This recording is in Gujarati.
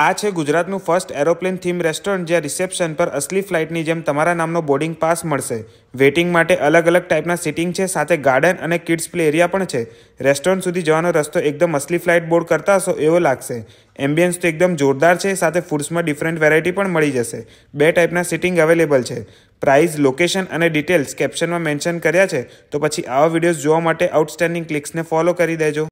આ છે ગુજરાતનું ફર્સ્ટ એરોપ્લેન થીમ રેસ્ટોરન્ટ જ્યાં રિસેપ્શન પર અસલી ફ્લાઇટની જેમ તમારા નામનો બોર્ડિંગ પાસ મળશે વેઇટિંગ માટે અલગ અલગ ટાઈપના સિટિંગ છે સાથે ગાર્ડન અને કિડ્સ પ્લે એરિયા પણ છે રેસ્ટોરન્ટ સુધી જવાનો રસ્તો એકદમ અસલી ફ્લાઇટ બોર્ડ કરતા હશો એવો લાગશે એમ્બિયન્સ તો એકદમ જોરદાર છે સાથે ફૂડ્સમાં ડિફરન્ટ વેરાયટી પણ મળી જશે બે ટાઈપના સિટિંગ અવેલેબલ છે પ્રાઇસ લોકેશન અને ડિટેલ્સ કેપ્શનમાં મેન્શન કર્યા છે તો પછી આવા વિડીયોઝ જોવા માટે આઉટસ્ટેન્ડિંગ ક્લિક્સને ફોલો કરી દેજો